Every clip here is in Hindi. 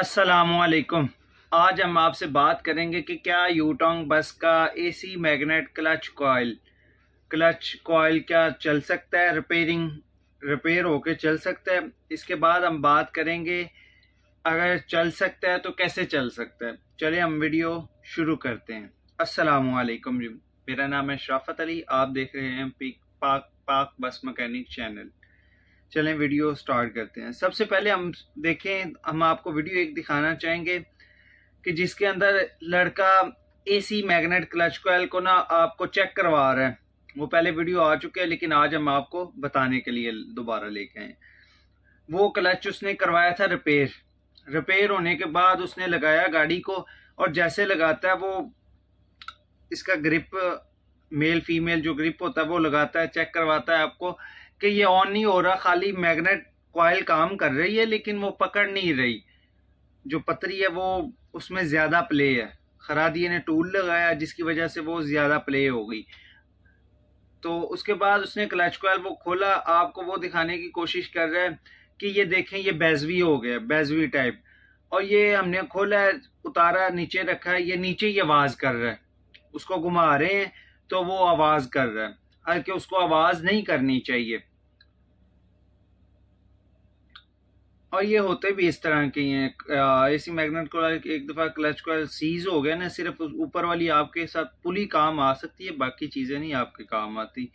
असलकुम आज हम आपसे बात करेंगे कि क्या यूटोंग बस का AC magnet clutch coil clutch coil क्या चल सकता है रिपेयरिंग रिपेयर होके चल सकता है इसके बाद हम बात करेंगे अगर चल सकता है तो कैसे चल सकता है चले हम वीडियो शुरू करते हैं असलकुम जी मेरा नाम है शराफत अली आप देख रहे हैं Pak Pak bus mechanic channel चलें वीडियो स्टार्ट करते हैं सबसे पहले हम देखें हम आपको वीडियो एक दिखाना चाहेंगे कि जिसके अंदर लड़का एसी मैग्नेट क्लच कोयल को ना आपको चेक करवा रहा है वो पहले वीडियो आ चुके हैं लेकिन आज हम आपको बताने के लिए दोबारा लेके आए वो क्लच उसने करवाया था रिपेयर रिपेयर होने के बाद उसने लगाया गाड़ी को और जैसे लगाता है वो इसका ग्रिप मेल फीमेल जो ग्रिप होता है वो लगाता है चेक करवाता है आपको कि ये ऑन नहीं हो रहा खाली मैग्नेट कॉयल काम कर रही है लेकिन वो पकड़ नहीं रही जो पतरी है वो उसमें ज़्यादा प्ले है खरादिए ने टूल लगाया जिसकी वजह से वो ज़्यादा प्ले हो गई तो उसके बाद उसने क्लच कॉयल वो खोला आपको वो दिखाने की कोशिश कर रहा है कि ये देखें ये बैजवी हो गया बैजवी टाइप और ये हमने खोला है उतारा नीचे रखा है ये नीचे ही आवाज़ कर रहा है उसको घुमा रहे हैं तो वो आवाज़ कर रहा है हालांकि उसको आवाज़ नहीं करनी चाहिए और ये होते भी इस तरह के हैं सी मैग्नेट कोयल एक दफ़ा क्लच कोयल सीज हो गया ना सिर्फ ऊपर वाली आपके साथ पुली काम आ सकती है बाकी चीज़ें नहीं आपके काम आती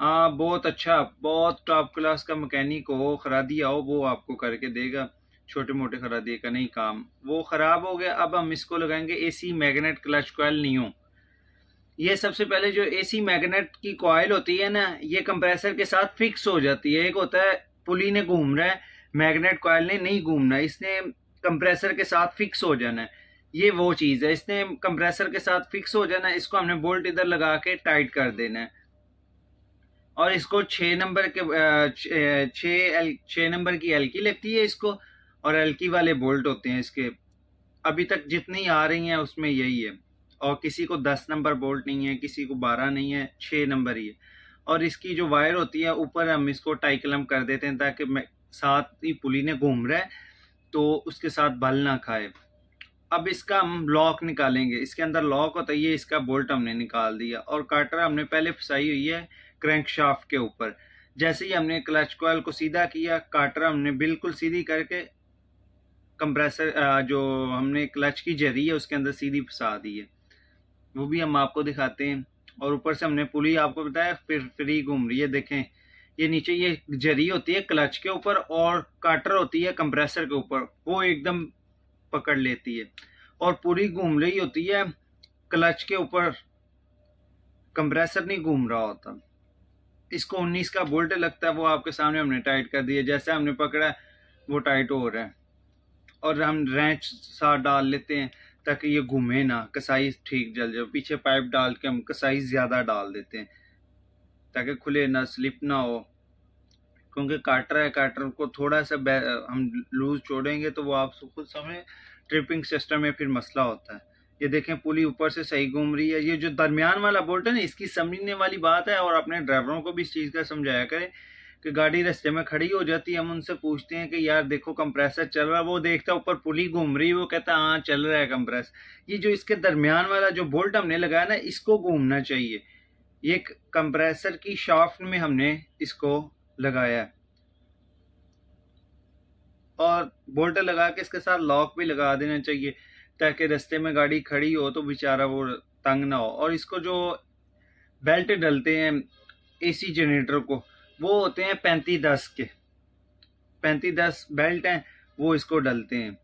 हाँ बहुत अच्छा बहुत टॉप क्लास का मकैनिक हो खरादिया हो वो आपको करके देगा छोटे मोटे खराबी का नहीं काम वो ख़राब हो गया अब हम इसको लगाएंगे एसी मैग्नेट क्लच कोयल नहीं हो ये सबसे पहले जो एसी मैग्नेट की कॉयल होती है ना ये कंप्रेसर के साथ फिक्स हो जाती है एक होता है पुली ने घूम रहा है मैग्नेट कॉयल ने नहीं घूमना इसने कंप्रेसर के साथ फिक्स हो जाना है ये वो चीज़ है इसने कंप्रेसर के साथ फिक्स हो जाना है इसको हमने बोल्ट इधर लगा के टाइट कर देना है और इसको छः नंबर के छः एल छः नंबर की एल की लगती है इसको और एल की वाले बोल्ट होते हैं इसके अभी तक जितनी आ रही हैं उसमें यही है और किसी को दस नंबर बोल्ट नहीं है किसी को बारह नहीं है छः नंबर ही है और इसकी जो वायर होती है ऊपर हम इसको टाइकलम कर देते हैं ताकि साथ ही पुलिने घूम रहा है तो उसके साथ बल ना खाए अब इसका हम लॉक निकालेंगे इसके अंदर लॉक होता है ये इसका बोल्ट हमने निकाल दिया और काटर हमने पहले फंसाई हुई है क्रैंक शाफ्ट के ऊपर जैसे ही हमने क्लच कोयल को सीधा किया काटर हमने बिल्कुल सीधी करके कंप्रेसर जो हमने क्लच की जरी है उसके अंदर सीधी फंसा दी है वो भी हम आपको दिखाते हैं और ऊपर से हमने पुली आपको बताया फिर फ्री घूम रही है देखें ये नीचे ये जरी होती है क्लच के ऊपर और काटर होती है कंप्रेसर के ऊपर वो एकदम पकड़ लेती है और पूरी घूम रही होती है क्लच के ऊपर कंप्रेसर नहीं घूम रहा होता इसको 19 का बोल्ट लगता है वो आपके सामने हमने टाइट कर दिया जैसे हमने पकड़ा वो टाइट हो रहा है और हम रेंच सा डाल लेते हैं ताकि ये घूमे ना कसाई ठीक जल जाए पीछे पाइप डाल के हम कसाई ज़्यादा डाल देते हैं ताकि खुले ना स्लिप ना हो क्योंकि काटर है काटर को थोड़ा सा हम लूज छोड़ेंगे तो वो आप खुद समय ट्रिपिंग सिस्टम में फिर मसला होता है ये देखें पुली ऊपर से सही घूम रही है ये जो दरमियान वाला बोल्ट है ना इसकी समझने वाली बात है और अपने ड्राइवरों को भी इस चीज़ का समझाया करें कि गाड़ी रास्ते में खड़ी हो जाती है हम उनसे पूछते हैं कि यार देखो कंप्रेसर चल रहा है वो देखता है ऊपर पुली घूम रही है वो कहता है हाँ चल रहा है कंप्रेस ये जो इसके दरमियान वाला जो बोल्ट हमने लगाया ना इसको घूमना चाहिए ये कंप्रेसर की शाफ्ट में हमने इसको लगाया है और बोल्ट लगा के इसके साथ लॉक भी लगा देना चाहिए ताकि रास्ते में गाड़ी खड़ी हो तो बेचारा वो तंग ना हो और इसको जो बेल्ट डलते हैं एसी जनरेटर को वो होते हैं पैंतीस दस के पैंतीस दस बेल्ट हैं वो इसको डलते हैं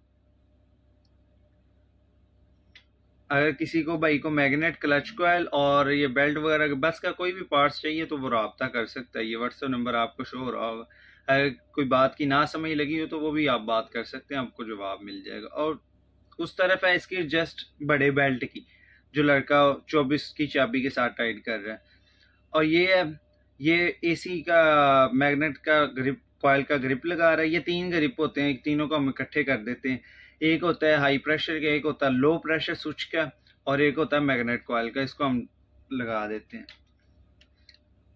अगर किसी को भाई को मैग्नेट क्लच कोयल और ये बेल्ट वगैरह बस का कोई भी पार्ट्स चाहिए तो वो रबता कर सकता है ये व्हाट्सअप नंबर आपको शो हो रहा होगा अगर कोई बात की ना समझ लगी हो तो वो भी आप बात कर सकते हैं आपको जवाब मिल जाएगा और उस तरफ है इसकी जस्ट बड़े बेल्ट की जो लड़का चौबीस की चाबी के साथ टाइट कर रहा है और ये है ये ए का मैगनेट का ग्रिप कोयल का ग्रिप लगा रहा है ये तीन ग्रिप होते हैं तीनों को हम इकट्ठे कर देते हैं एक होता है हाई प्रेशर का एक होता है लो प्रेशर स्विच का और एक होता है मैग्नेट कॉयल का इसको हम लगा देते हैं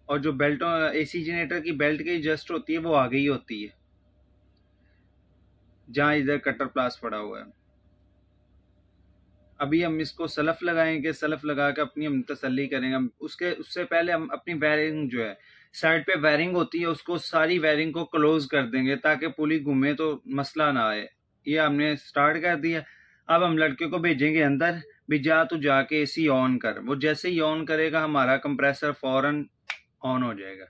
और जो बेल्ट एसी जनरेटर की बेल्ट की जस्ट होती है वो आगे ही होती है जहाँ इधर कटर प्लास पड़ा हुआ है अभी हम इसको सलफ लगाएंगे सलफ लगा के अपनी हम तसली करेंगे उसके उससे पहले हम अपनी वायरिंग जो है साइड पे वायरिंग होती है उसको सारी वायरिंग को क्लोज कर देंगे ताकि पुली घूमे तो मसला ना आए ये हमने स्टार्ट कर दिया अब हम लड़के को भेजेंगे अंदर भी जा तो जाके ए सी ऑन कर वो जैसे ही ऑन करेगा हमारा कंप्रेसर फौरन ऑन हो जाएगा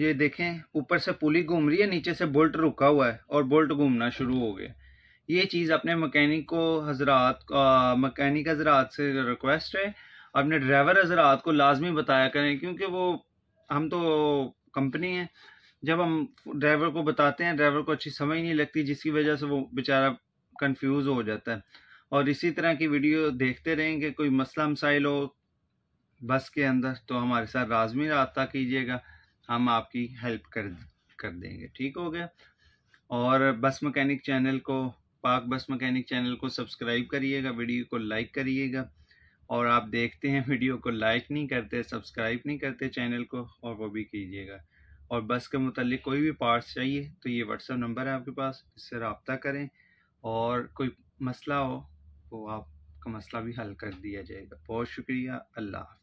ये देखें ऊपर से पुली घूम रही है नीचे से बोल्ट रुका हुआ है और बोल्ट घूमना शुरू हो गया ये चीज़ अपने मकैनिक को हजरात मकैनिक हजरात से रिक्वेस्ट है अपने ड्राइवर हजरात को लाजमी बताया करें क्योंकि वो हम तो कंपनी है जब हम ड्राइवर को बताते हैं ड्राइवर को अच्छी समझ नहीं लगती जिसकी वजह से वो बेचारा कंफ्यूज हो जाता है और इसी तरह की वीडियो देखते रहेंगे कोई मसला मसाइल हो बस के अंदर तो हमारे साथ लाजमी रबता कीजिएगा हम आपकी हेल्प कर कर देंगे ठीक हो गया और बस मकैनिक चैनल को पाक बस मैकेनिक चैनल को सब्सक्राइब करिएगा वीडियो को लाइक करिएगा और आप देखते हैं वीडियो को लाइक नहीं करते सब्सक्राइब नहीं करते चैनल को और वो भी कीजिएगा और बस के मतलब कोई भी पार्ट्स चाहिए तो ये व्हाट्सअप नंबर है आपके पास इससे रबता करें और कोई मसला हो तो आपका मसला भी हल कर दिया जाएगा बहुत शुक्रिया अल्लाह